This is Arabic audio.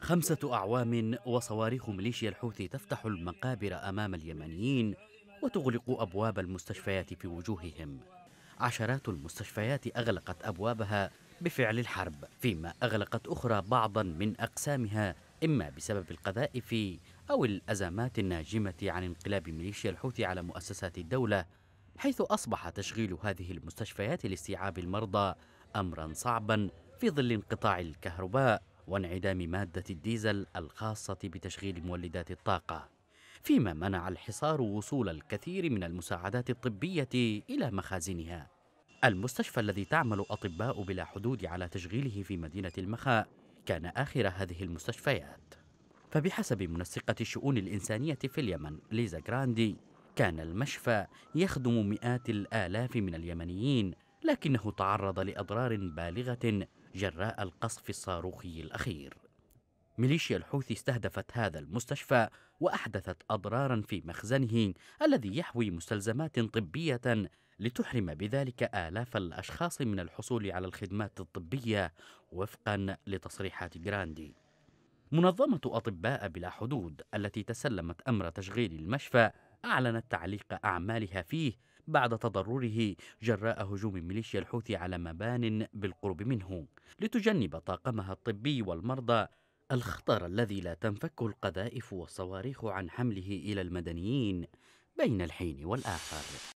خمسة أعوام وصواريخ ميليشيا الحوثي تفتح المقابر أمام اليمنيين وتغلق أبواب المستشفيات في وجوههم عشرات المستشفيات أغلقت أبوابها بفعل الحرب فيما أغلقت أخرى بعضا من أقسامها إما بسبب القذائف أو الأزمات الناجمة عن انقلاب ميليشيا الحوثي على مؤسسات الدولة حيث أصبح تشغيل هذه المستشفيات لاستيعاب المرضى أمرا صعبا في ظل انقطاع الكهرباء وانعدام مادة الديزل الخاصة بتشغيل مولدات الطاقة فيما منع الحصار وصول الكثير من المساعدات الطبية إلى مخازنها المستشفى الذي تعمل أطباء بلا حدود على تشغيله في مدينة المخاء كان آخر هذه المستشفيات فبحسب منسقة الشؤون الإنسانية في اليمن ليزا جراندي كان المشفى يخدم مئات الآلاف من اليمنيين لكنه تعرض لأضرار بالغة جراء القصف الصاروخي الأخير ميليشيا الحوثي استهدفت هذا المستشفى وأحدثت أضرارا في مخزنه الذي يحوي مستلزمات طبية لتحرم بذلك آلاف الأشخاص من الحصول على الخدمات الطبية وفقا لتصريحات جراندي منظمة أطباء بلا حدود التي تسلمت أمر تشغيل المشفى أعلنت تعليق أعمالها فيه بعد تضرره جراء هجوم ميليشيا الحوثي على مبان بالقرب منه لتجنب طاقمها الطبي والمرضى الخطر الذي لا تنفك القذائف والصواريخ عن حمله إلى المدنيين بين الحين والآخر